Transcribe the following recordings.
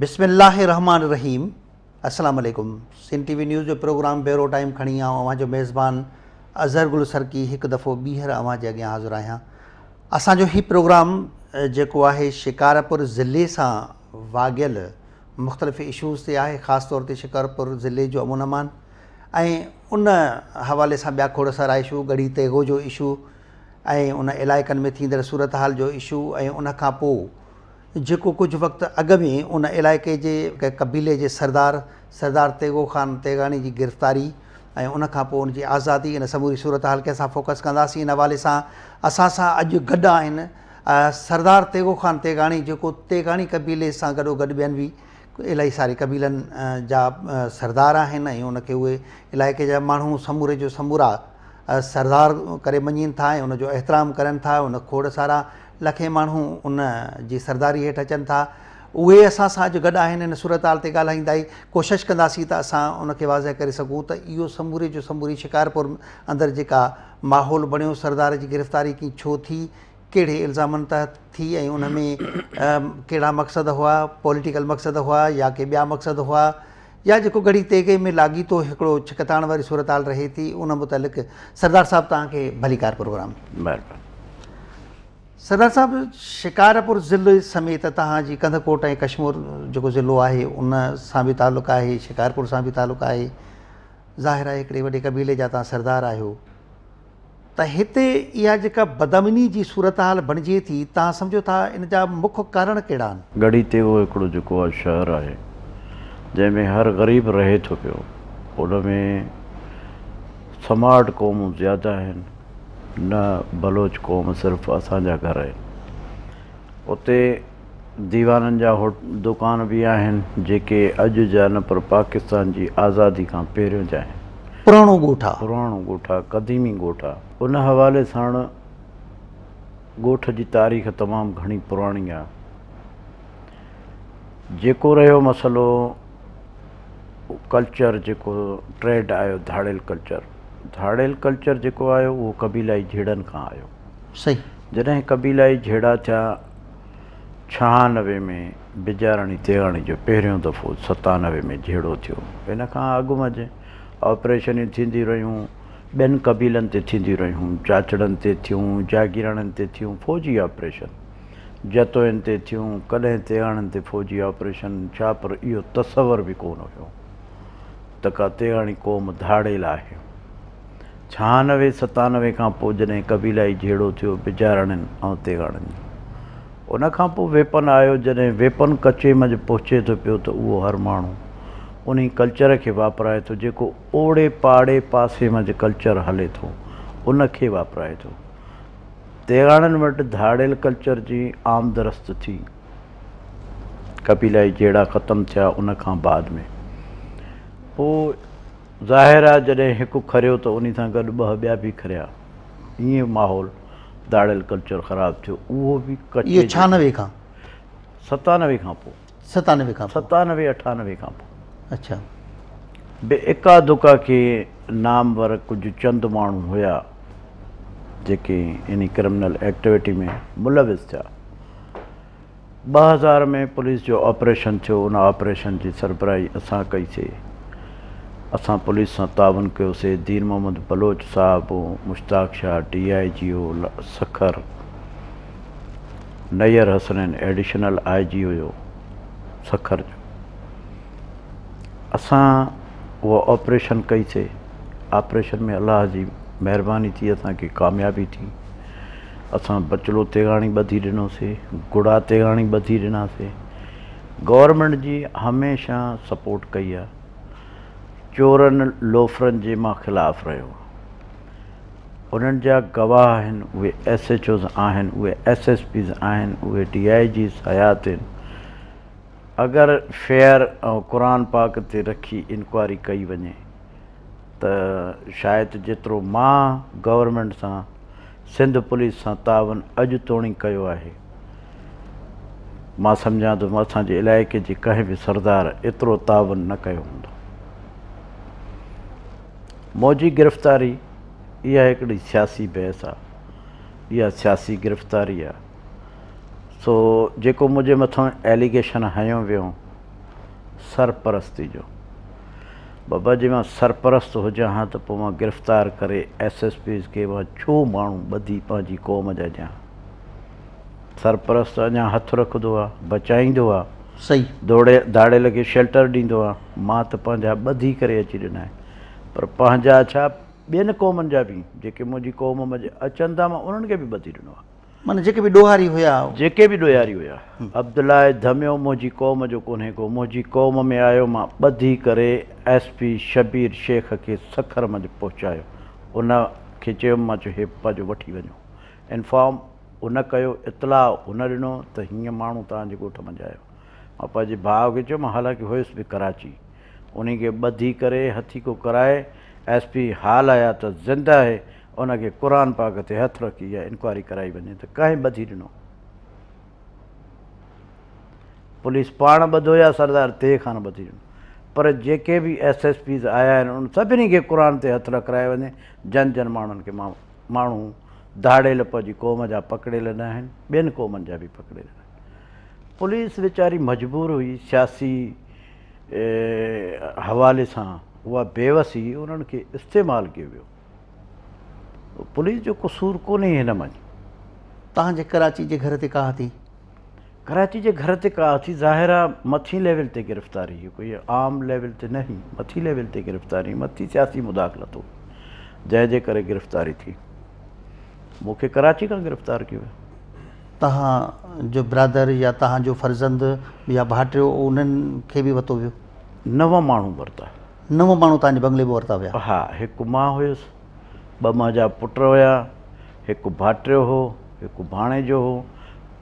बिस्म अला रहमान रहीम असलु सिन टी वी न्यूज़ जो प्रोग्राम पहिरो टाइम खणी आऊं अव्हांजो मेज़बान अज़र गुल सरकी हिकु दफ़ो ॿीहर अव्हांजे अॻियां हाज़ुरु आहियां असांजो हीउ प्रोग्राम जेको आहे शिकारपुर ज़िले सां वाॻियल मुख़्तलिफ़ इशूज़ ते आहे ख़ासि तौर ते शिकारपुर ज़िले जो अमून अमान ऐं उन हवाले सां ॿिया खोड़ सारा इशू घड़ी तेगो जो इशू ऐं उन इलाइक़नि में थींदड़ सूरत हाल जो इशू ऐं उनखां पोइ जेको कुझु वक़्तु अॻु में उन इलाइक़े जे क़बीले जे सरदार सरदार तेगो ख़ान तेगाणी जी गिरफ़्तारी ऐं उनखां पोइ उनजी आज़ादी इन समूरी सूरत हाल खे असां फोकस कंदासीं इन हवाले सां असां सां अॼु गॾु आहिनि सरदार तेगो ख़ान तेगाणी जेको तेगाणी कबीले सां गॾो गॾु ॿियनि बि इलाही सारी क़बीलनि जा सरदार आहिनि ऐं उनखे उहे इलाइक़े जा माण्हू समूरे जो समूरा सरदार करे मञनि था ऐं उनजो एतिराम कनि था उन खोड़ सारा लखे माण्हू उन जी सरदारी हेठि अचनि था उहे असां सां अॼु गॾु आहिनि हिन हाल ते ॻाल्हाईंदा ई कोशिशि कंदासीं त असां उनखे वाज़िया करे सघूं त इहो समूरे जो समूरी शिकारपुर अंदरि जेका माहौल बणियो सरदार जी गिरफ़्तारी की छो थी कहिड़े इल्ज़ामनि तहत थी ऐं उन में कहिड़ा मक़सदु हुआ पॉलिटिकल मक़सदु हुआ या के ॿिया मक़सदु हुआ या जेको घड़ी तेगे में लाॻीतो हिकिड़ो छिकताण वारी सूरत हाल रहे थी उन मुतालिक़ सरदार साहिबु तव्हांखे भली कार प्रोग्राम बराबरि सरदार साहब शिकारपुर ज़िले समेत तव्हांजी कंधकोट ऐं कश्मीर जेको ज़िलो आहे उन सां बि तालुक़ु आहे शिकारपुर सां बि तालुक़ु आहे ज़ाहिर आहे हिकिड़े वॾे कबीले जा तव्हां सरदार आहियो त हिते इहा जेका बदमनी जी सूरत हाल बणिजे थी तव्हां सम्झो था इन जा मुख्य कारण कहिड़ा आहिनि गढ़ी ते शहर आहे जंहिंमें हर ग़रीब रहे थो पियो उनमें स्मार्ट क़ौमूं ज़्यादा आहिनि न बलोच क़ौम सिर्फ़ु असांजा घर आहिनि उते दीवाननि जा होट दुकान बि आहिनि जेके अॼु जा न पर पाकिस्तान जी आज़ादी खां पहिरियों जा आहिनि पुराणो ॻोठु आहे पुराणो ॻोठु आहे क़दीमी ॻोठु आहे उन हवाले सां ॻोठ जी तारीख़ तमामु घणी पुराणी आहे जेको रहियो मसलो कल्चर जेको ट्रेड आयो धाड़ियल कल्चर धार कल्चर जेको आयो उहो कबीलाई ई जहिड़नि खां आयो सही जॾहिं कबीलाई झेड़ा जेड़ा थिया छहानवे में बिजारणी तेरणी जो पहिरियों दफ़ो सतानवे में झेड़ो थियो हिन खां अॻु में जे ऑपरेशनियूं थींदियूं रहियूं ॿियनि कबीलनि ते थींदियूं रहियूं चाचड़नि ते थियूं जागीराणनि ते थियूं फ़ौजी ऑपरेशन जतोइनि ते थियूं कॾहिं तिहाणनि ते फ़ौजी ऑपरेशन छा पर इहो तस्वर बि कोन हुयो त का तिहाणी क़ौम धाड़ेल आहे छहानवे सतानवे खां पोइ जॾहिं कबीलाई जेड़ो थियो बिजाराणनि ऐं तिराणनि उन खां पोइ वेपन आयो जॾहिं वेपन कचे मंझि पहुचे थो पियो त उहो हर माण्हू उन कल्चर खे वापराए थो जेको ओड़े पाड़े पासे मंझि कल्चर हले थो उनखे वापराए थो तिराणनि वटि धारियल कल्चर जी आमदरस्त थी कबीलाई जहिड़ा ख़तमु थिया उन खां बाद में पोइ ज़ाहिर आहे जॾहिं हिकु खरियो त उन सां गॾु ॿ ॿिया बि खरिया ईअं माहौल दाड़ियल कल्चर ख़राबु थियो उहो बि छहानवे खां सतानवे खां पोइ सतानवे खां सतानवे अठानवे खां पोइ अच्छा बे इका दुका खे वर कुझु चंद माण्हू हुया जेके इन क्रिमिनल एक्टिविटी में मुलविस थिया ॿ हज़ार में पुलिस जो ऑपरेशन थियो उन ऑपरेशन जी सरपराई असां कईसीं असां पुलिस सां तावन कयोसीं दीन मोहम्मद बलोच साहबु हो Mushtaq Shah D I G ओ सखर नैर हसनैन एडिशनल आई जी हुयो सखर जो असां उहा ऑपरेशन कईसीं ऑपरेशन में अलाह जी महिरबानी थी असांखे कामयाबी थी असां बचलो तेगाणी ॿधी ॾिनोसीं गुड़ा तेगाणी ॿधी ॾिनासीं गवर्मेंट जी हमेशह सपोर्ट कई आहे चोरनि लोफड़नि जे मां ख़िलाफ़ु रहियो उन्हनि जा गवाह आहिनि उहे एस एच ओस आहिनि उहे एस एस पीस आहिनि उहे डी आई जी हयात आहिनि अगरि फेयर ऐं क़ुर पाक ते रखी इंक्वायरी कई वञे त शायदि जेतिरो मां गवर्नमेंट सां सिंध पुलिस सां तावन अॼु तोड़ी कयो आहे मां सम्झा थो असांजे इलाइक़े जे कंहिं बि सरदार एतिरो तावन न कयो हूंदो मौजी गिरफ़्तारी इहा हिकिड़ी सियासी बहस आहे इहा सियासी गिरफ़्तारी आहे सो जेको मुंहिंजे मथां एलिगेशन हयो वियो सरपरस्ती जो बाबा जे मां सरपरस्त हुजां हा त पोइ मां गिरफ़्तार करे एस एस पीस खे मां छो माण्हू ॿधी पंहिंजी क़ौम जा ॾियां सरपरस्त अञा हथु रखंदो आहे बचाईंदो आहे सही दौड़े दाड़े लॻे शेल्टर ॾींदो आहे मां त पंहिंजा ॿधी करे अची ॾिना आहिनि पर पंहिंजा छा ॿियनि क़ौमनि जा बि जेके मुंहिंजी क़ौम में अचनि था मां उन्हनि खे बि ॿधी ॾिनो आहे माना जेके बि ॾोहारी हुया जेके बि ॾोहारी हुया अब्दुला धमियो मुंहिंजी क़ौम जो कोन्हे को मुंहिंजी क़ौम में आयो मां ॿधी करे एस पी शबीर शेख खे सखर मंझि पहुचायो उन खे चयमि मां चयो हे पंहिंजो वठी वञो इनफॉम उन कयो इतलाउ हुन ॾिनो त हीअं माण्हू तव्हांजे घोठ मज़ायो मां पंहिंजे भाउ खे चयो मां हालांकि हुयुसि बि कराची उन खे ॿधी करे हथी को कराए एस पी हाल आया त ज़िंदा आहे उनखे क़ुर पाक ते हथु रखी या इंक्वायरी कराई वञे त कंहिं ॿधी ॾिनो पुलिस पाण ॿधो या सरदार ते खान ॿधी ॾिनो पर जेके बि एस एस पीस आया आहिनि उन सभिनी खे क़ुर ते हथु रखाए वञे जन जन माण्हुनि खे मां माण्हू धाड़ियल जी क़ौम जा पकड़ियल न आहिनि ॿियनि क़ौमनि जा बि पकड़ियल ला पुलिस वीचारी मजबूर हुई सियासी हवाले से वह बेवस ही उन्होंने इस्तेमाल किया वियो पुलिस जो कसूर को हिन कराची के घर से कहा थी कराची के घर से कहा थी ज़ाहिर मथी लेवल से गिरफ़्तारी कोई आम लेवल से नहीं मथी लेवल से गिरफ़्तारी मथी सियासी मुदाख़लत हो जैसे करे गिरफ़्तारी थी मुख्य कराची का गिरफ़्तार किया जो ब्रादर या जो फर्ज़ंद या भाइटियो उन्हनि खे बि वरितो वियो नव माण्हू वरिता नव माण्हू तव्हांजे बंगले में वरिता हुया हा हिकु मां हुयुसि ॿ जा पुट हुया हिकु भाइटियो हो हिकु भाणे जो हो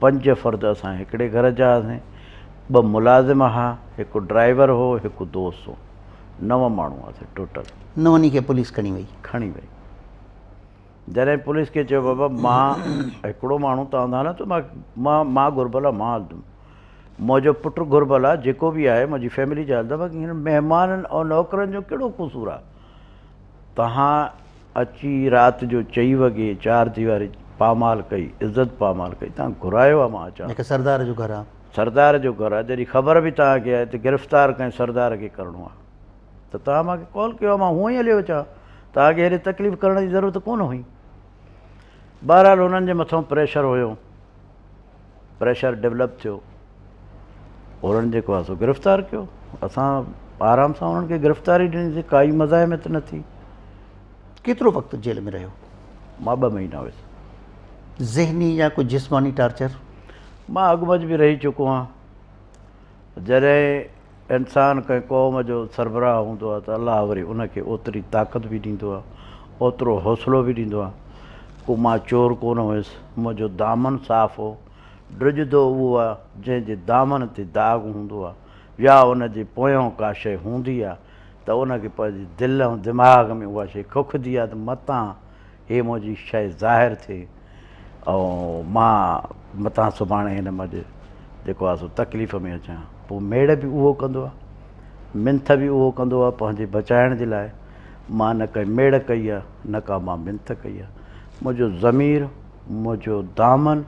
पंज फर्द असां हिकिड़े घर जा हुआसीं ॿ मुलाज़िम हुआ हिकु ड्राइवर हो हिकु दोस्त हो नव माण्हू हुआसीं टोटल नवनी खे पुलिस खणी वई खणी वई जॾहिं पुलिस खे चयो बाबा मां हिकिड़ो माण्हू तव्हांजा हलो न त मां मां मां घुरबल आहे मां हलंदुमि मुंहिंजो पुटु घुरबल आहे जेको बि आहे मुंहिंजी फैमिली जा हलंदा बाक़ी हिन महिमाननि ऐं नौकरनि जो कहिड़ो कसूरु आहे तव्हां अची राति जो चई वॻे चारि दीवारी पामाल कई इज़त पामाल कई तव्हां घुरायो आहे मां अचां सरदार जो घरु आहे सरदार जो घरु आहे जॾहिं ख़बर बि तव्हांखे आहे त गिरफ़्तार कंहिं सरदार खे करिणो आहे त तव्हां मूंखे कॉल कयो आहे मां हूअं ई हलियो अचां तव्हांखे हेॾे तकलीफ़ करण जी ज़रूरत कोन हुई बहरहाल हुननि जे मथां प्रेशर हुयो प्रेशर डेवलप थियो हुननि जेको आहे सो गिरफ़्तार कयो असां आराम सां उन्हनि खे गिरफ़्तारी ॾिनीसीं काई मज़ाहिमत न थी केतिरो वक़्तु जेल में रहियो मां ॿ महीना हुयसि ज़हनी या कुझु जिस्मानी टार्चर मां अॻु में बि रही चुको आहियां जॾहिं इंसानु कंहिं क़ौम जो सरबराह हूंदो आहे त अलाह वरी उनखे ओतिरी ताक़त बि ॾींदो आहे ओतिरो हौसलो बि ॾींदो आहे को मां चोर कोन हुयुसि मुंहिंजो दामन साफ़ु हो ड्रिजदो उहो आहे जंहिंजे दामन ते दाग़ हूंदो आहे या उन जे पोयां का शइ हूंदी आहे त उनखे पंहिंजी दिलि ऐं दिमाग़ में उहा शइ खुखदी आहे त मता इहे मुंहिंजी शइ ज़ाहिर थिए ऐं मां मता सुभाणे हिन हिनम जेको आहे सो तकलीफ़ में अचां पोइ मेड़ बि उहो कंदो आहे मिंथ बि उहो कंदो आहे पंहिंजे बचाइण जे लाइ मां न कंहिं मेड़ कई आहे न का मां मिंथ कई आहे मुझो ज़मीर मुझो दामन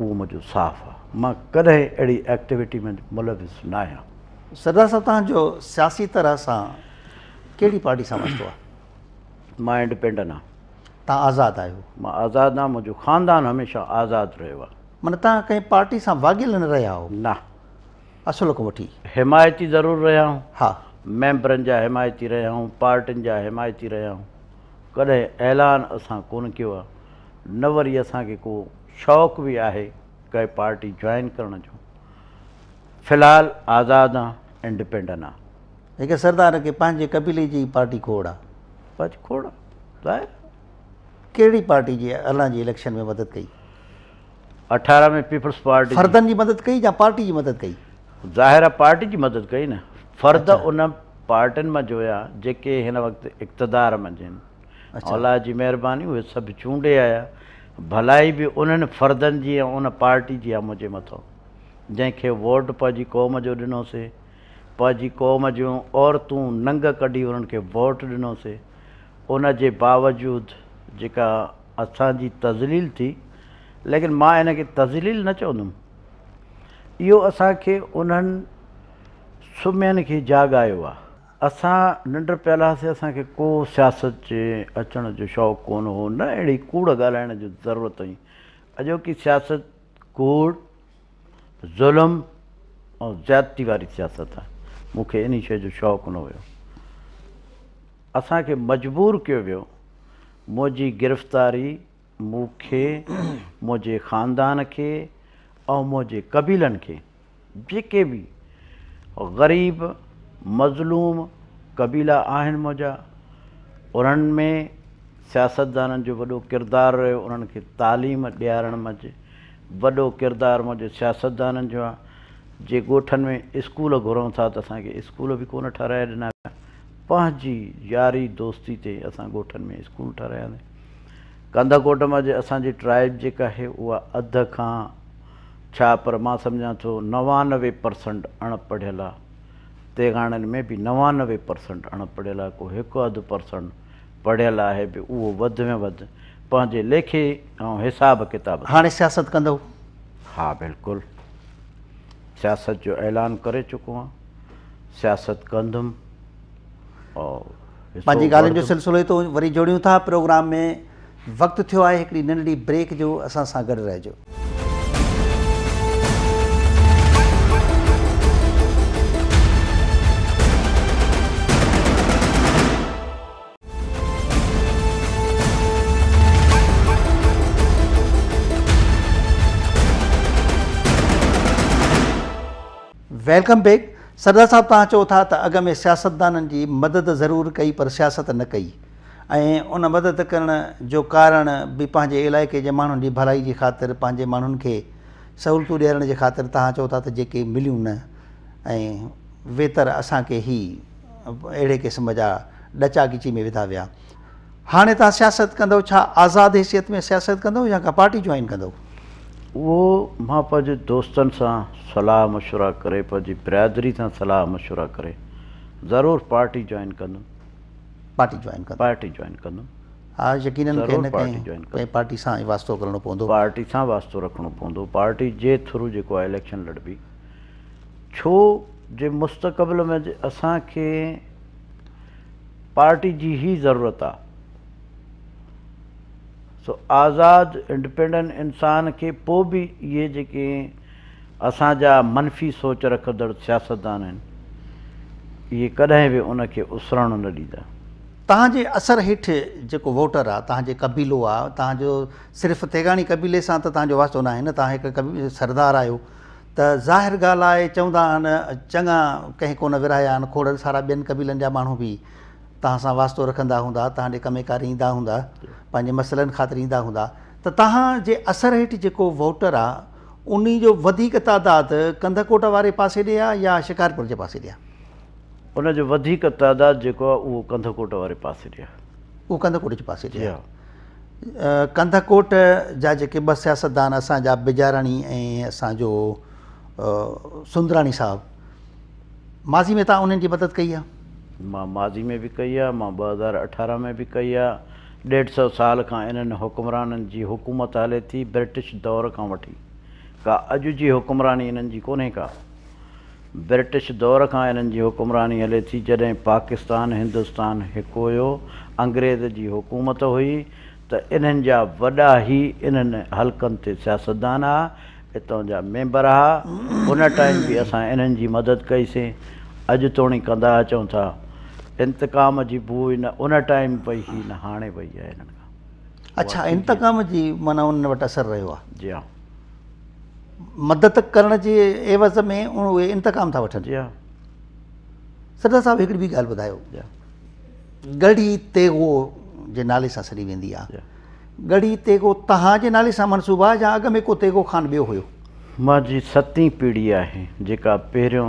उहो मुंहिंजो साफ़ आहे मां कॾहिं अहिड़ी एक्टिविटी में मुलविस न आहियां सदा सां तव्हांजो सियासी तरह सां कहिड़ी पार्टी सां वरितो आहे मां इंडिपेंडेंट आहियां तव्हां आज़ादु आहियो मां आज़ादु आहियां मुंहिंजो ख़ानदान हमेशह आज़ादु रहियो आहे माना तव्हां कंहिं पार्टी सां वागिल न रहिया आहियो न असुल खां वठी हिमायती ज़रूरु रहिया आहियूं हा मैंबरनि जा हिमायती रहिया आहियूं पार्टियुनि जा हिमायती रहिया आहियूं कॾहिं ऐलान असां कोन कयो आहे न वरी असांखे को शौक़ु बि आहे कंहिं पार्टी जॉइन करण जो फ़िलहालु आज़ादु आहे इंडिपेंडेंट आहे हिकु सरदार खे पंहिंजे कबीले जी पार्टी खोड़ आहे बच खोड़ आहे कहिड़ी पार्टी जी अलाह जी इलेक्शन में मदद कई अठारह में पीपल्स पार्टी फर्दनि जी मदद कई या पार्टी जी मदद कई ज़ाहिर आहे पार्टी जी मदद कई न फर्द उन पार्टियुनि मां जो आहे जेके हिन वक़्तु इक़्तदार मंझि आहिनि अलाह जी महिरबानी उहे सभु चूंडे आया भलाई बि उन्हनि फर्दनि जी ऐं उन पार्टी जी आहे मुंहिंजे मथां जंहिंखे वोट पंहिंजी क़ौम जो ॾिनोसीं पंहिंजी क़ौम जूं औरतूं नंग कढी उन्हनि खे वोट ॾिनोसीं उन जे बावजूदि जेका असांजी तज़लील थी लेकिन मां हिन खे तज़्लील न चवंदुमि इहो असांखे उन्हनि सुमियनि खे जाॻायो आहे असां निंड पियल हुआसीं असांखे को सियासत जे अचण जो शौक़ु कोन हो न अहिड़ी कूड़ ॻाल्हाइण जो ज़रूरत हुई अॼोकी सियासत कूड़ ज़ुल्म ऐं ज़्याती वारी सियासत आहे मूंखे इन शइ जो शौक़ु न हुयो असांखे मजबूर कयो वियो मुंहिंजी गिरफ़्तारी मूंखे मुंहिंजे खानदान खे ऐं मुंहिंजे कबीलनि खे जेके बि ग़रीब मज़लूम कबीला आहिनि मुंहिंजा उन्हनि में सियासतदाननि जो वॾो किरदारु रहियो उन्हनि खे तालीम ॾियारण मंझि वॾो किरदारु मुंहिंजे सियासतदाननि जो आहे जे ॻोठनि में स्कूल घुरूं था त असांखे स्कूल बि कोन ठाराए ॾिना पंहिंजी यारी दोस्ती ते असां ॻोठनि में स्कूल ठारायासीं कंधोट मां जे असांजी ट्राइब जेका आहे उहा अधु खां छा पर मां सम्झा थो नवानवे परसेंट अणपढ़ियल आहे तेगाणनि में बि नवानवे परसेंट अणपढ़ियल आहे को हिकु अधु परसेंट पढ़ियल आहे बि उहो वधि में वधि पंहिंजे लेखे ऐं हिसाब किताब हाणे सियासत कंदो हा बिल्कुलु सियासत जो ऐलान करे चुको आहियां सियासत कंदुमि और पंहिंजी ॻाल्हियुनि जो सिलसिलो थो वरी जोड़ियूं था प्रोग्राम में वक़्तु थियो आहे हिकिड़ी नंढड़ी ब्रेक जो असां सां गॾु रहिजो वेलकम बैक सरदार साहब तव्हां चओ था त अॻ में सियासतदाननि जी मदद ज़रूरु कई पर सियासत न कई ऐं उन मदद करण जो कारण बि पंहिंजे इलाइक़े जे माण्हुनि जी भलाई जी ख़ातिर पंहिंजे माण्हुनि खे सहुलियतूं ॾियारण जे ख़ातिर तव्हां चओ था त जेके मिलियूं न ऐं वेतर असांखे ई अहिड़े क़िस्म जा ॾचा ॻिची में विधा विया हाणे तव्हां सियासत कंदव छा आज़ादु हैसियत में सियासत कंदव या का पार्टी जॉइन कंदव उहो मां पंहिंजे दोस्तनि सां सलाह मशवरा करे पंहिंजी बिरादरी सां सलाह मशवरा करे ज़रूरु पार्टी जॉइन कंदुमि पार्टी पार्टी जॉइन जॉइन कंदुमि कंदुमि हा यकीन पार्टी सां वास्तो करिणो पवंदो पार्टी सां वास्तो रखिणो पवंदो पार्टी जे थ्रू जेको आहे इलेक्शन लड़बी छो जे मुस्तक़बिल में असांखे पार्टी जी ई ज़रूरत आहे सो आज़ादु इंडिपेंडेंट इंसान खे पोइ बि इहे जेके असांजा मनफ़ी सोच रखंदड़ सियासतदान आहिनि इहे कॾहिं बि उनखे उसरणु न ॾींदा तव्हांजे असर हेठि जेको वोटर आहे तव्हांजे कबीलो आहे तव्हांजो सिर्फ़ु तेगाणी कबीले सां त तव्हांजो वास्तो न आहे न तव्हां हिकु कबी सरदार आहियो त ज़ाहिर ॻाल्हि आहे चवंदा आहिनि चङा कंहिं कोन विराया आहिनि खोड़ सारा ॿियनि कबीलनि जा माण्हू बि तव्हां सां वास्तो रखंदा हूंदा तव्हां ॾे कमे कार ईंदा हूंदा पंहिंजे मसइलनि ख़ातिर ईंदा हूंदा त तव्हांजे असर हेठि जेको वोटर आहे उन जो वधीक तइदादु कंधकोट वारे पासे ॾे आहे या शिकारपुर जे पासे ॾे आहे उन जो वधीक तइदादु जेको आहे उहो कंधकोट वारे पासे ॾे आहे उहो कंधकोट जे पासे ॾे कंधकोट जा जेके ॿ सियासतदान असांजा बिजाराणी ऐं असांजो सुंदराणी साहिबु माज़ी में तव्हां उन्हनि जी मदद कई आहे मां माज़ी में बि कई आहे मां ॿ हज़ार अठारह में बि कई आहे ॾेढ सौ साल खां इन्हनि हुकुमराननि जी हुकूमत हले थी ब्रिटिश दौर खां वठी का अॼु जी हुकुमरानी इन्हनि जी कोन्हे का ब्रिटिश दौर खां इन्हनि जी हुकुमरानी हले थी जॾहिं पाकिस्तान हिंदुस्तान हिकु हुयो अंग्रेज़ जी हुकूमत हुई त इन्हनि जा वॾा ई इन्हनि हलकनि ते सियासतदान आहे हितां जा मेंबर हा उन टाइम बि असां इन्हनि जी मदद कईसीं अॼु तोड़ी कंदा अचूं था अच्छा मदद करण जे एवज़ में उहे इंतकाम था वठनि जी हा सरदा हिकिड़ी तेगो जे नाले सां सॾी वेंदी आहेगो तव्हांजे नाले सां मनसूबो आहे या अॻ में को तेगो खान ॿियो हुयो मुंहिंजी सतीं पीढ़ी आहे जेका पहिरियों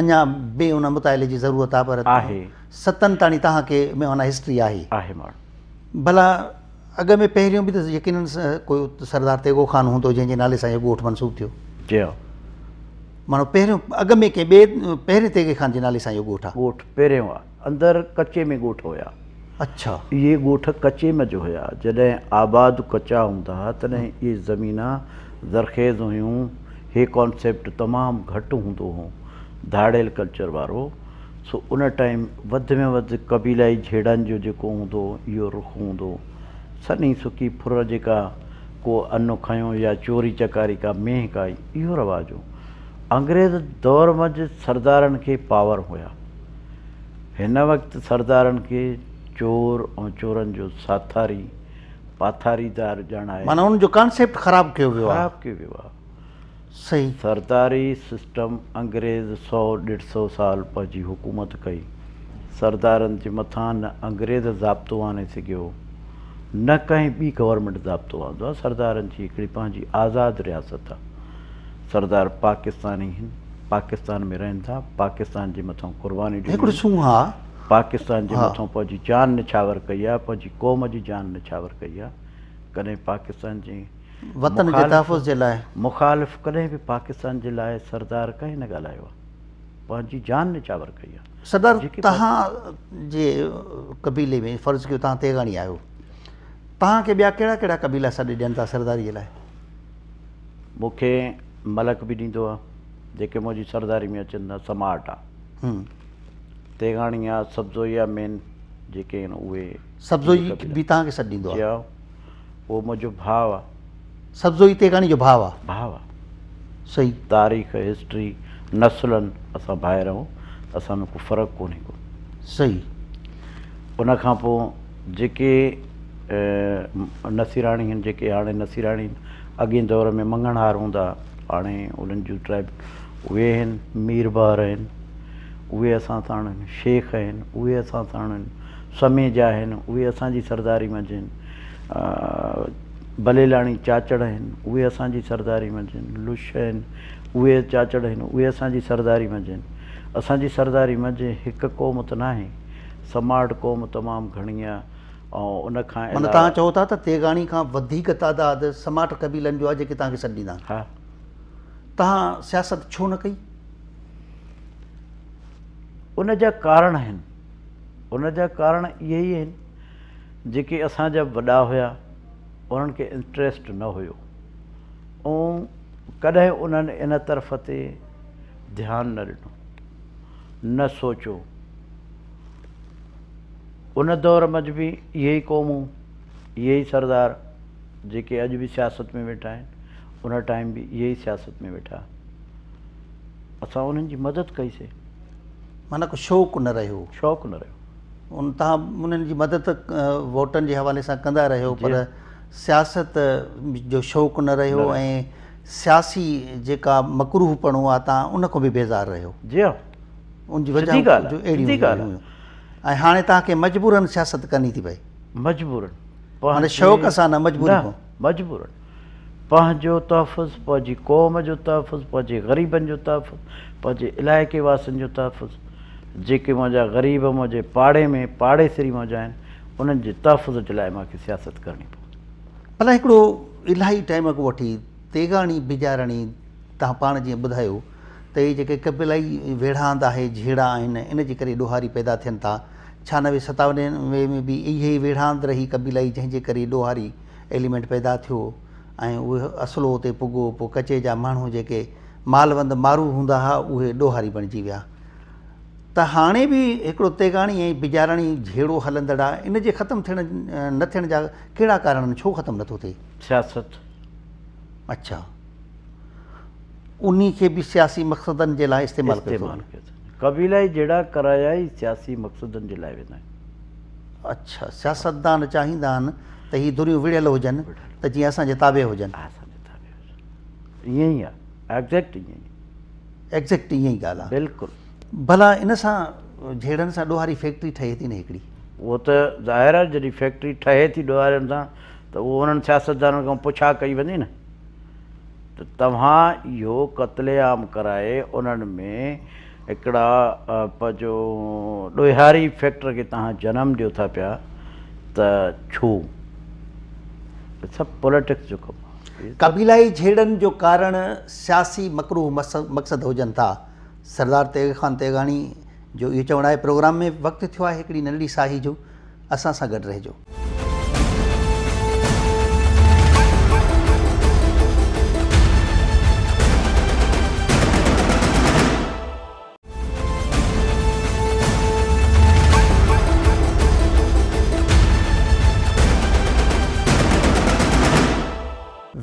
अञा मुताले जी ज़रूरत आहे पर आहे सतनि ताणी तव्हांखे भला अॻु में पहिरियों बि त यकीन सरदार तेगो ख़ान हूंदो जंहिंजे नाले सां अॻ में इहे ज़मीना ज़रखेज़ हुयूं इहे कॉन्सेप्ट तमामु घटि हूंदो हुओ धाड़ियल कल्चर वारो सो उन टाइम वधि में वधि कबीलाई जेड़नि जो जेको हूंदो इहो रुख हूंदो सनी सुकी फुर जेका को अन खयों या चोरी चकारी का मेंह काई इहो रवाज़ु हो अंग्रेज़ दौर मंझि सरदारनि खे पावर हुया हिन वक़्तु सरदारनि खे चोर ऐं चोरनि जो साथारी पाथारीदार ॼाणायो माना उनजो कॉन्सेप्ट ख़राबु कयो वियो आहे ख़राबु कयो वियो आहे सही सरदारी सिस्टम अंग्रेज़ सौ ॾेढ सौ साल पंहिंजी हुकूमत कई सरदारनि जे मथां न अंग्रेज़ ज़ाब्तो आणे सघियो न कंहिं बि गवर्नमेंट ज़ाब्तो आंदो आहे सरदारनि जी हिकिड़ी पंहिंजी आज़ादु रियासत आहे सरदार पाकिस्तानी आहिनि पाकिस्तान में रहनि था पाकिस्तान जे मथां क़ुर्बानी पाकिस्तान जे मथां पंहिंजी जान निछावर कई आहे पंहिंजी क़ौम जी जान निछावर कई आहे कॾहिं पाकिस्तान जी मुखालिफ़ कॾहिं बि पाकिस्तान जे लाइ सरदार कंहिं न ॻाल्हायो आहे पंहिंजी जान चावर कई आहे तव्हांखे ॿिया कहिड़ा कहिड़ा कबीला सॾु ॾियनि था मूंखे मलक बि ॾींदो आहे जेके मुंहिंजी सरदारी में अचनि था समाट आहे उहो मुंहिंजो भाउ आहे सब्ज़ो हिते कान्हे भाव आहे भाव आहे सही तारीख़ हिस्ट्री नसलनि असां ॿाहिरि रहूं असां में को फ़र्क़ु कोन्हे को सही उनखां पोइ जेके नसीराणी आहिनि जेके हाणे नसीराणी अॻे दौर में मङणहार हूंदा हाणे उन्हनि जूं ट्राइब उहे आहिनि मीरबार आहिनि उहे असां साण शेख आहिनि उहे असां साणनि समेज आहिनि उहे असांजी सरदारी मंझि आहिनि भले लाणी चाचड़ आहिनि उहे असांजी सरदारी मंझि लुश आहिनि उहे चाचड़ आहिनि उहे असांजी सरदारी मंझि असांजी सरदारी मंझि हिकु क़ौम त नाहे स्माट क़ौम तमामु घणी आहे ऐं उनखां तव्हां चओ था त तेगाणी खां वधीक तादाद स्माट कबीलनि जो आहे जेके तव्हांखे सॾींदा हा तव्हां सियासत छो न कई उन जा कारण आहिनि उन जा कारण इहे ई आहिनि जेके असांजा वॾा हुया उन्हनि खे इंट्रस्ट न हुयो ऐं कॾहिं उन्हनि इन तर्फ़ ते ध्यानु न ॾिनो न सोचियो उन दौर मंझि बि इहे ई क़ौमूं इहे ई सरदार जेके अॼु बि सियासत में वेठा आहिनि उन टाइम बि इहे ई सियासत में वेठा असां उन्हनि जी मदद कईसीं माना को शौक़ु न रहियो शौक़ु न रहियो उन तव्हां उन्हनि जी मदद वोटनि जे हवाले सां कंदा रहियो पर सियासत जो शौक़ु न रहियो ऐं सियासी जेका मकरूपणो आहे तव्हां उनखां बि बेज़ार रहियो ऐं हाणे तव्हांखे मजबूरनि सियासत करणी थी पए मजबूरनि शौक़ु सां न मजबूर मजबूरनि पंहिंजो तहफ़ु पंहिंजी क़ौम जो तहफ़ु पंहिंजे ग़रीबनि जो तहफ़ु पंहिंजे इलाइक़े वासियुनि जो तहफ़ु जेके मुंहिंजा ग़रीब मुंहिंजे पाड़े में पाड़ेसरी मुंहिंजा आहिनि उन्हनि जे तहफ़ु जे लाइ मूंखे सियासत करणी पवंदी भला हिकिड़ो इलाही टाइम खां वठी तेगाणी बिजाणी तव्हां पाण जीअं ॿुधायो त इहे जेके कबीला ई वेड़ांदि आहे झेड़ा आहिनि इन जे करे ॾोहारी पैदा थियनि था छानवे सतावनेवे में बि इहेई वेड़ांदि रही कबीला ई जंहिंजे करे ॾोहारी एलिमेंट पैदा थियो ऐं उहे असलो उते पुॻो पोइ कचे जा माण्हू जेके मालवंद मारू हूंदा हुआ उहे ॾोहारी त हाणे बि हिकिड़ो तेगाणी ऐं बिजाराणी जहिड़ो हलंदड़ आहे इन जे ख़तमु थियण न थियण जा कहिड़ा कारण आहिनि छो ख़तमु नथो थिए उन खे बि सियासी मक़सदनि जे लाइ अच्छा सियासतदान चाहींदा आहिनि त ही दुरियूं विड़ियल हुजनि त जीअं हुजनि भला इन सां सां ॾोहारी फैक्ट्री ठहे थी न हिकिड़ी उहो त ज़ाहिर ठहे थी ॾोहारनि सां त उहो उन्हनि सियासतदाननि खां पुछा कई वञे न त तव्हां इहो कतले आम कराए उन्हनि में हिकिड़ा पंहिंजो ॾोहारी फैक्टर खे तव्हां जनम ॾियो था पिया त छो सभु पॉलिटिक्स जो खपे कबीलाई झेड़नि जो कारण सियासी मकरू मस मक़सदु हुजनि था सरदार तेग ख़ान तेगानी जो इहो चवण है प्रोग्राम में वक्त थियो नंढी साही जो असा सां गॾु रहिजो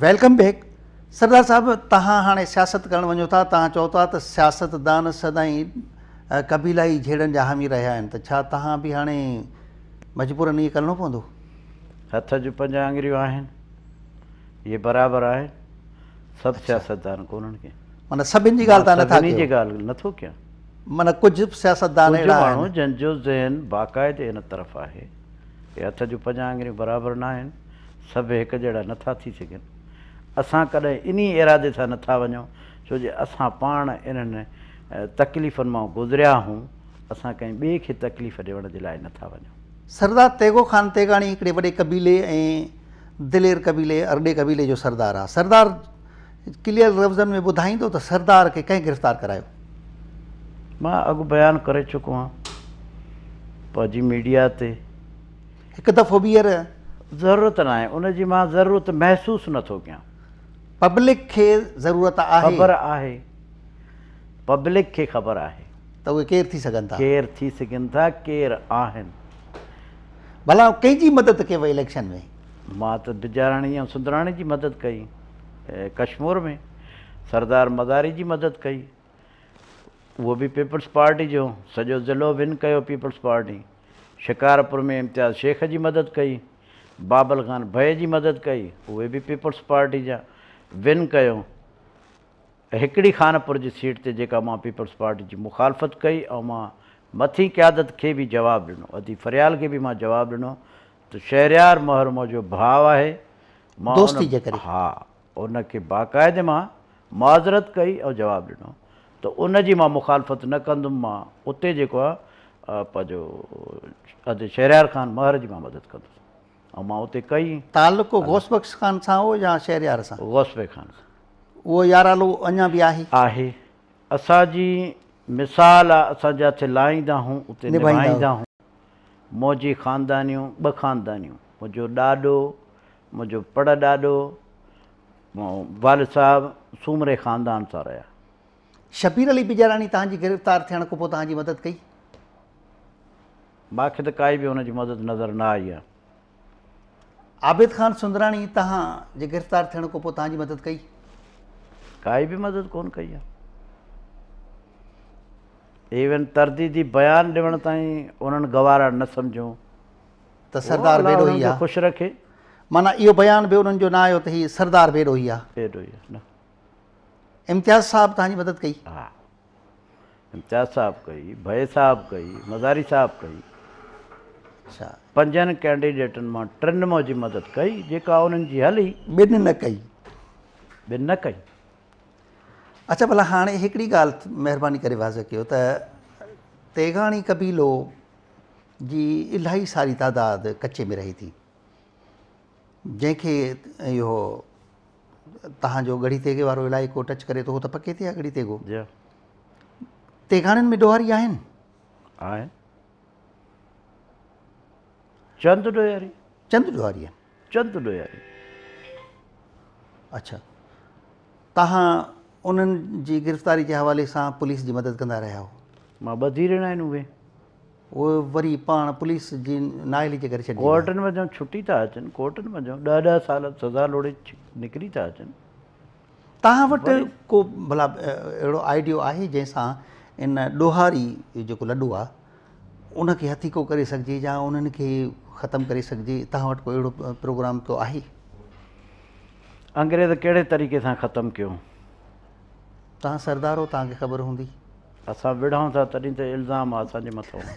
वेलकम बैक सरदार साहब तव्हां हाणे सियासत करणु वञो था तव्हां चओ था त सियासतदान सदाई कबीलाई ई जहिड़नि जा हामी रहिया आहिनि त छा तव्हां बि हाणे मजबूरनि ईअं करणो पवंदो हथ जूं पंज आंगरियूं आहिनि इहे बराबरि आहिनि सभु सियासतदान कोन्हनि खे माना सभिनि जी ॻाल्हि नथो कयां माना कुझु सियासतदान अहिड़ा जंहिंजो ज़हन बाक़ाइदे हिन तरफ़ आहे हथ जूं पंज आङिरियूं बराबरि न आहिनि सभु हिकु जहिड़ा नथा थी सघनि असां कॾहिं इन इरादे सां नथा वञूं छो जे असां पाण इन्हनि तकलीफ़ुनि मां गुज़रिया हूं असां कंहिं ॿिए खे तकलीफ़ ॾियण जे लाइ नथा वञूं सरदार तेगो ख़ान तेगाणी हिकिड़े वॾे कबीले ऐं दिलेर कबीले अरडे कबीले जो सरदार आहे सरदार क्लियर लफ़्ज़नि में ॿुधाईंदो त सरदार खे कंहिं गिरफ़्तार करायो मां अॻु बयानु करे चुको आहियां पंहिंजी मीडिया ते हिकु दफ़ो ॿीहर ज़रूरत न आहे उनजी मां ज़रूरत महसूसु नथो कयां पब्लिक खे ज़रूरत आहे पब्लिक खे ख़बर आहे केरु थी सघनि भला कंहिंजी मदद कयव इलेक्शन में मां त बिजाराणी ऐं सुंदराणी जी मदद कई कश्मीर में सरदार मदारी जी मदद कई उहो बि पीपल्स पार्टी जो सॼो ज़िलो विन कयो पीपल्स पार्टी शिकारपुर में इम्तियाज़ शेख जी मदद कई बाबल ख़ान भए जी मदद कई उहे बि पीपल्स पार्टी जा विन कयो हिकिड़ी खानपुर जी सीट ते जेका मां पीपल्स पार्टी जी मुखालफ़त कई ऐं मां मथी क़यादत खे बि जवाबु ॾिनो अधी फरियाल खे बि मां जवाबु ॾिनो त शहरियार महर मुंहिंजो भाउ आहे मां जेकॾहिं हा उन खे बाक़ाइदे मां माज़रत कई ऐं जवाबु ॾिनो त उन जी मां मुखालफ़त न कंदुमि मां उते जेको आहे पंहिंजो अधु शहरियार ख़ान महर जी मां मदद कंदुसि ऐं मां उते कई तालुको आहे असांजी मिसाल आहे असां जिते लाहींदा आहियूं उते मौजी ख़ानदानियूं ॿ ख़ानदानियूं मुंहिंजो ॾाॾो मुंहिंजो पर ॾाॾॾॾो वाल साहब सूमरे ख़ानदान सां रहिया शबीर अली बिजराणी तव्हांजी गिरफ़्तार थियण खां पोइ तव्हांजी मदद कई मूंखे त काई बि हुनजी मदद नज़र न आई आहे आबिद ख़ान सुंदराणी जे गिरफ़्तार थियण खां पोइ तव्हांजी मदद कई काई बि मदद कोन कई आहे इवन तरदीदी बयान ॾियण ताईं उन्हनि गवारा न सम्झो त सरदार ख़ुशि रखे माना इहो बयान बि उन्हनि जो न आयो त ई ई सरदार आहे इम्तियाज़ साहब तव्हांजी मदद कई हा इम्तियाज़ साहबु कई भे साहबु कई मज़ारी साहिबु कई अच्छा भला हाणे हिकिड़ी ॻाल्हि महिरबानी करे वाज़ कयो त कबीलो जी इलाही सारी तादाद कचे में रहे थी जंहिंखे इहो तव्हांजो घड़ी तेगे वारो इलाही को टच करे थो त पके थी आहे ॾोहारी आहिनि चंद चंद चंद अच्छा तव्हां उन्हनि जी गिरफ़्तारी जे हवाले सां पुलिस जी मदद कंदा रहिया हो मां उहे उहे वरी पाण पुलिस जी नाइली जे करे छुटी था अचनि कोर्टनिकिरी था अचनि तव्हां वटि को भला अहिड़ो आइडियो आहे जंहिंसां इन ॾोहारी जेको लॾो आहे उनखे हथी को करे सघिजे या उन्हनि खे ख़तमु करे सघिजी तव्हां वटि को अहिड़ो प्रोग्राम त आहे अंग्रेज़ कहिड़े तरीक़े सां ख़तमु कयो तव्हां सरदार हो तव्हांखे ख़बर हूंदी असां विढ़ाऊं था तॾहिं त इल्ज़ाम आहे असांजे मथां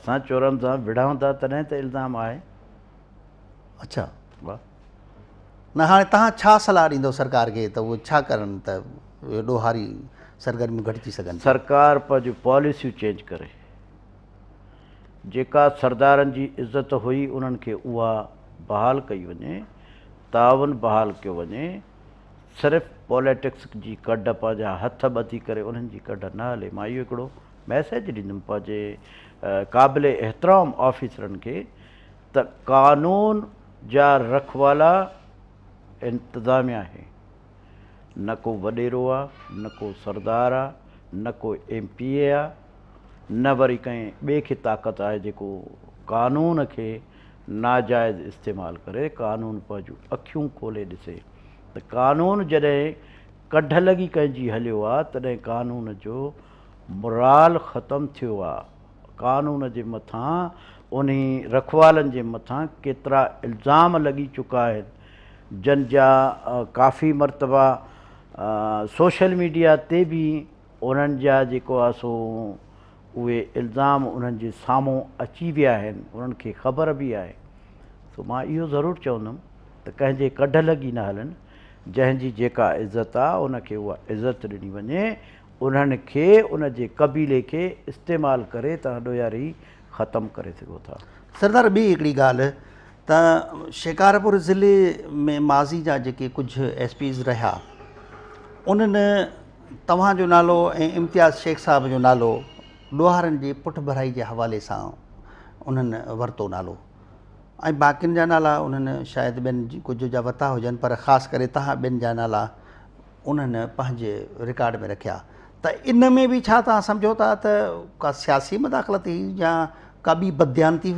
असां चोरनि सां विढ़ूं था तॾहिं त इल्ज़ाम आहे अच्छा वाह न हाणे तव्हां छा सलाहु सरकार खे त उहे छा करनि त हारी सरगर्मियूं घटिजी सघनि सरकार पंहिंजूं पॉलिसियूं चेंज करे जेका सरदारनि जी इज़त हुई उन्हनि खे उहा बहाल कई वञे तावन बहाल कयो वञे सिर्फ़ु पॉलिटिक्स जी कड पंहिंजा हथ ॿधी करे उन्हनि जी कड न हले मां इहो हिकिड़ो मैसेज ॾींदुमि पंहिंजे क़ाबिल एतिराम ऑफिसरनि खे त कानून जा रखवाला इंतिज़ामिया आहे न को वॾेरो आहे न को सरदार आहे न को एम पी ए आहे न वरी कंहिं ॿिए खे ताक़त आहे जेको कानून खे नाजाइज़ इस्तेमालु करे क़ानून पंहिंजूं अखियूं खोले ॾिसे त क़ानून जॾहिं कढ लॻी कंहिंजी हलियो आहे तॾहिं कानून जो मुराल ख़तमु थियो आहे क़ानून जे मथां उन रखवालनि जे मथां केतिरा इल्ज़ाम लॻी चुका आहिनि जा काफ़ी मरतबा सोशल मीडिया ते बि उन्हनि जा जेको आहे सो उहे इल्ज़ाम उन्हनि जे साम्हूं अची विया आहिनि उन्हनि खे ख़बर बि आहे सो मां इहो ज़रूरु चवंदुमि त कंहिंजे कढ लॻी न हलनि जंहिंजी जेका इज़त आहे उनखे उहा इज़त ॾिनी वञे उन्हनि खे उन जे क़बीले खे इस्तेमालु करे तव्हां ॾोयारी ख़तमु करे सघो था सरदार ॿी हिकिड़ी ॻाल्हि त शिकारपुर ज़िले में माज़ी जा जेके कुझु एस पीज़ रहिया उन्हनि तव्हांजो नालो ऐं इम्तियाज़ शेख साहिब जो नालो लोहारनि जी पुठि भराई जे हवाले सां उन्हनि वरितो नालो ऐं बाक़ीनि जा नाला उन्हनि शायदि ॿियनि जी कुझु जा वरिता हुजनि पर ख़ासि करे तव्हां ॿिनि जा नाला उन्हनि पंहिंजे रिकार्ड में रखिया त इन में बि छा तव्हां सम्झो था त का सियासी मुदाख़लत हुई या का ॿी बद्याती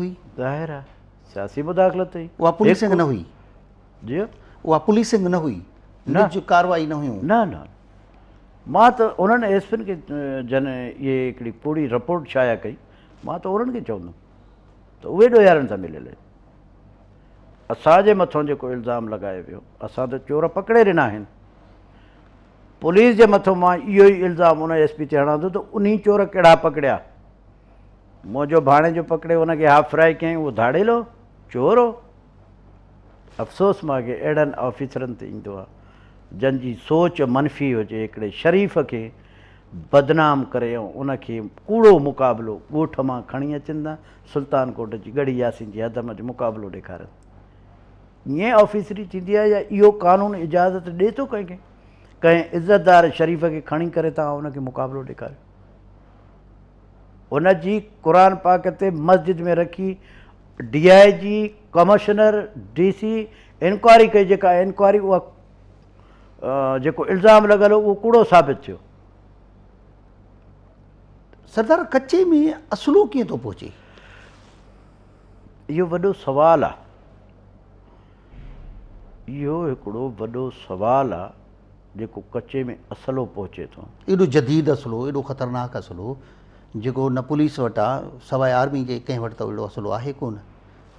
पुलिसिंग हुई न न कारवाई मां त उन्हनि एस पी खे जन इहे हिकिड़ी पूरी रिपोर्ट छाया कई मां त उन्हनि खे चवंदुमि त उहे ॾोहारनि सां मिलियल आहिनि असांजे मथां जेको इल्ज़ाम लॻायो वियो असां त चोर पकिड़े ॾिना आहिनि पुलिस जे मथां मां इहो ई इल्ज़ाम उन एस पी ते हणंदो त उन चोर कहिड़ा पकड़िया मुंहिंजो भाणे जो पकिड़े हुनखे हाफ फ्राए कयईं उहो धाड़ेलो चोर हो अफ़सोस मूंखे अहिड़नि ऑफिसरनि ते ईंदो आहे जंहिंजी सोच मनफ़ी हुजे हिकिड़े शरीफ़ खे बदनाम करे ऐं उनखे कूड़ो मुक़ाबिलो ॻोठ मां खणी अचनि था सुल्तानकोट जी घड़ी यासी हदम जो मुक़ाबलो ॾेखारनि ईअं ऑफिसरी थींदी आहे या इहो कानून इजाज़त ॾिए थो कंहिंखे कंहिं इज़तदार शरीफ़ खे खणी करे तव्हां उनखे मुक़ाबलो ॾेखारियो हुन जी क़ुर पाक ते मस्जिद में रखी D I G commissioner D C inquiry कई जेका इंक्वायरी उहा जेको इल्ज़ाम लॻल हो उहो कूड़ो साबित थियो सरदार कचे में असलो कीअं थो पहुचे इहो वॾो सुवालु आहे इहो हिकिड़ो वॾो सुवालु आहे जेको कचे में असलो पहुचे थो एॾो जदीद असलो एॾो ख़तरनाक असलो जेको न पुलिस वटि आहे सवाइ आर्मी जे कंहिं वटि त अहिड़ो असलो आहे कोन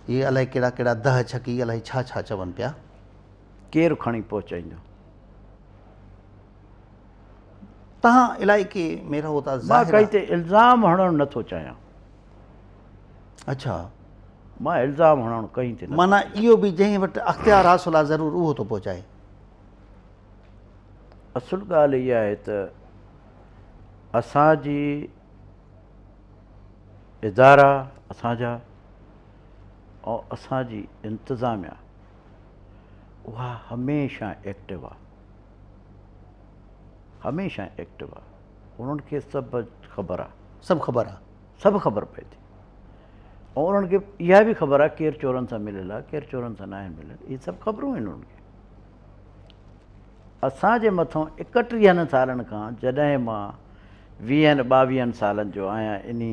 इहे अलाए कहिड़ा कहिड़ा दह छकी अलाए छा छा चवनि पिया केरु खणी पहुचाईंदो तव्हां था मां काई ते इल्ज़ाम हणणु नथो चाहियां अच्छा मां इल्ज़ाम हणणु कई ते माना इहो बि जंहिं वटि अख़्तियार हासिलु आहे त असांजी इदारा असांजा ऐं असांजी इंतिज़ामिया उहा हमेशह एक्टिव आहे हमेशह एक्टिव आहे उन्हनि खे सभु ख़बर आहे सभु ख़बर आहे सभु ख़बर पए थी ऐं उन्हनि खे इहा बि ख़बर आहे केर चोरनि सां मिलियलु आहे केर चोरनि सां न आहिनि मिलियलु इहे सभु ख़बरूं आहिनि उन्हनि खे असांजे मथो एकटीहनि सालनि खां जॾहिं मां वीह ॿावीहनि सालनि जो आहियां इन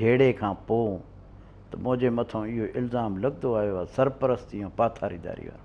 जेड़े खां पोइ त मुंहिंजे मथां इहो इल्ज़ाम लॻंदो आयो सरपरस्ती पाथारीदारी वारो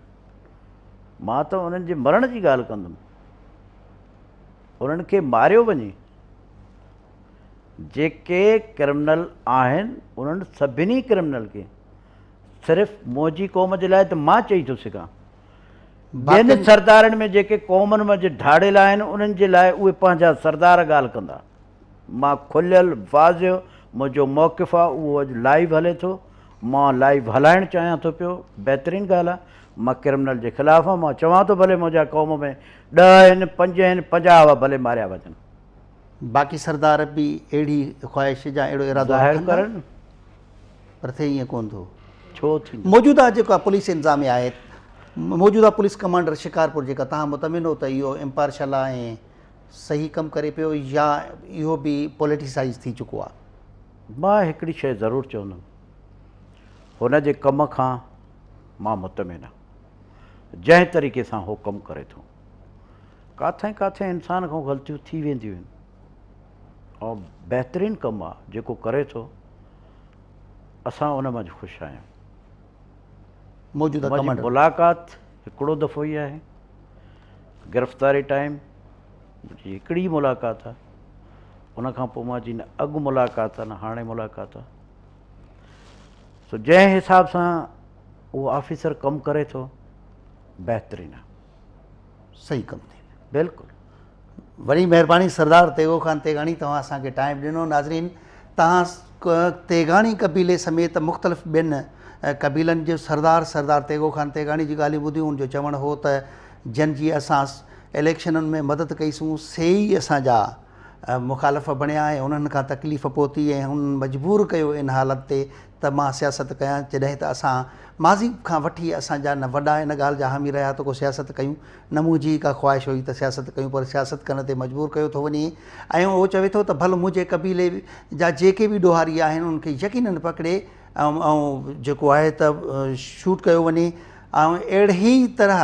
मां त उन्हनि जे मरण जी ॻाल्हि कंदुमि उन्हनि खे मारियो वञे जेके क्रिमिनल आहिनि उन्हनि सभिनी क्रिमिनल खे सिर्फ़ु मुंहिंजी क़ौम जे लाइ त मां चई थो सघां ॿियनि सरदारनि में जेके क़ौमनि में ढाड़ियल आहिनि उन्हनि जे लाइ उहे पंहिंजा सरदार ॻाल्हि कंदा मां खुलियल वाज़ियो मुंहिंजो मौक़िफ़ु आहे उहो अॼु लाइव हले थो मां लाइव हलाइणु चाहियां थो पियो बहितरीनु ॻाल्हि आहे मां क्रिमिनल जे ख़िलाफ़ु आहे मां चवां थो भले मुंहिंजा क़ौम में ॾह आहिनि पंज आहिनि पंजाहु भले मारिया वञनि बाक़ी सरदार बि अहिड़ी ख़्वाहिश जा अहिड़ो इरादो करनि पर थो छो थी मौजूदा जेका पुलिस इंतिज़ाम आहे मौजूदा पुलिस कमांडर शिकारपुर जेका तव्हां मुतमिनो त इहो इम्पार्शल ऐं सही कमु करे पियो या इहो बि पॉलिटीसाइज़ थी चुको आहे मां हिकिड़ी शइ ज़रूरु चवंदुमि हुन जे कम खां मां मुतमिन जंहिं तरीक़े सां उहो कमु करे थो किथे किथे इंसान खां ग़लतियूं थी वेंदियूं आहिनि ऐं बहितरीन कमु आहे जेको करे थो असां उन मां ख़ुशि आहियूं मुलाक़ात हिकिड़ो दफ़ो ई आहे गिरफ़्तारी टाइम मुंहिंजी हिकिड़ी मुलाक़ात आहे उनखां पोइ मुंहिंजी न अॻु मुलाक़ात आहे न हाणे मुलाक़ात आहे सो जंहिं हिसाब सां उहो ऑफिसर कमु करे थो बहितरीन आहे सही कमु थी वञे बिल्कुलु वरी महिरबानी सरदार तेगो ख़ान तेगाणी तव्हां असांखे टाइम ॾिनो नाज़रीन तव्हां तेगाणी कबीले समेत मुख़्तलिफ़ ॿियनि कबीलनि जो सरदार सरदार तेगो ख़ान तेगाणी जी ॻाल्हियूं ॿुधियूं हुनजो चवणु हो त जंहिंजी असां इलेक्शननि में मदद कईसूं से ई असांजा मुखालिफ़ बणिया ऐं उन्हनि खां तकलीफ़ पहुती ऐं हुननि मजबूर कयो इन हालति ते त मां सियासत कयां जॾहिं त असां माज़ी खां वठी असांजा न वॾा हिन ॻाल्हि जा हामी रहिया त को सियासत कयूं न मुंहिंजी का ख़्वाहिश हुई त सियासत कयूं पर सियासत करण ते मजबूर कयो थो वञे ऐं उहो चवे थो त भले मुंहिंजे क़बीले जा जेके बि ॾोहारी आहिनि उनखे यकीननि पकिड़े ऐं जेको आहे त शूट कयो वञे ऐं अहिड़ी तरह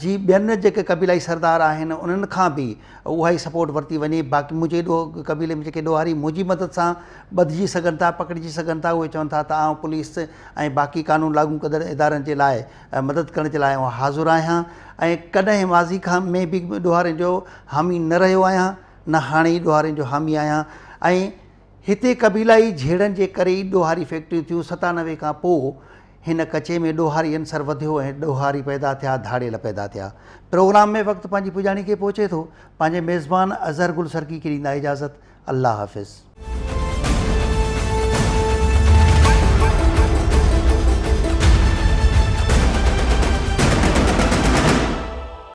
जी ॿियनि जेके क़बीलाई सरदार आहिनि उन्हनि खां बि उहा ई सपोट वरिती वञे बाक़ी मुंहिंजे ॾो क़बीले में जेके ॾोहारी मुंहिंजी मदद सां ॿधिजी सघनि था पकिड़िजी सघनि था उहे चवनि था त आउं पुलिस ऐं बाक़ी कानून लागू कंदड़ इदारनि जे लाइ मदद करण जे लाइ मां हाज़ुरु आहियां ऐं कॾहिं माज़ी खां में बि ॾोहारे जो हामी न रहियो आहियां न हाणे ई ॾोहारनि जो हामी आहियां ऐं हिते क़बीलाई जहिड़नि जे करे फैक्ट्री थियूं सतानवे खां पोइ इन कचे में डोहारी अंसर वधियो ऐं पैदा थे धाड़ेल पैदा थे प्रोग्राम में वक्त पाँच पुजानी के पोचे तो मेज़बान अज़हर गुल सरकी खे ॾींदा इजाज़त अल्लाह हाफ़िज़